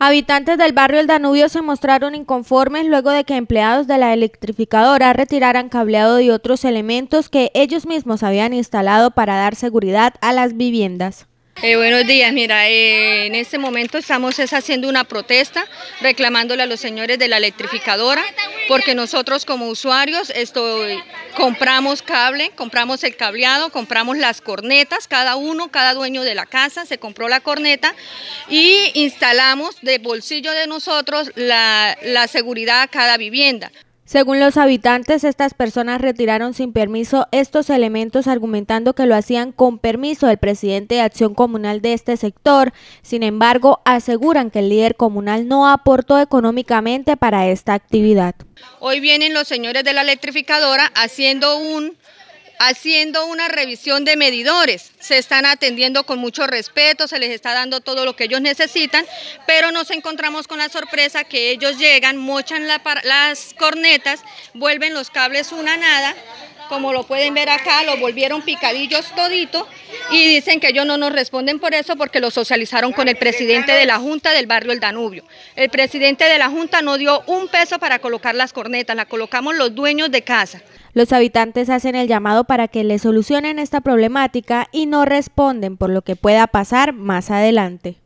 Habitantes del barrio El Danubio se mostraron inconformes luego de que empleados de la electrificadora retiraran cableado y otros elementos que ellos mismos habían instalado para dar seguridad a las viviendas. Eh, buenos días, mira, eh, en este momento estamos haciendo una protesta reclamándole a los señores de la electrificadora porque nosotros como usuarios compramos cable, compramos el cableado, compramos las cornetas, cada uno, cada dueño de la casa se compró la corneta y instalamos de bolsillo de nosotros la seguridad a cada vivienda. Según los habitantes, estas personas retiraron sin permiso estos elementos argumentando que lo hacían con permiso del presidente de acción comunal de este sector. Sin embargo, aseguran que el líder comunal no aportó económicamente para esta actividad. Hoy vienen los señores de la electrificadora haciendo un haciendo una revisión de medidores. Se están atendiendo con mucho respeto, se les está dando todo lo que ellos necesitan, pero nos encontramos con la sorpresa que ellos llegan, mochan las cornetas, vuelven los cables una nada, como lo pueden ver acá, lo volvieron picadillos todito y dicen que ellos no nos responden por eso porque lo socializaron con el presidente de la Junta del barrio El Danubio. El presidente de la Junta no dio un peso para colocar las cornetas, las colocamos los dueños de casa. Los habitantes hacen el llamado para que le solucionen esta problemática y no responden por lo que pueda pasar más adelante.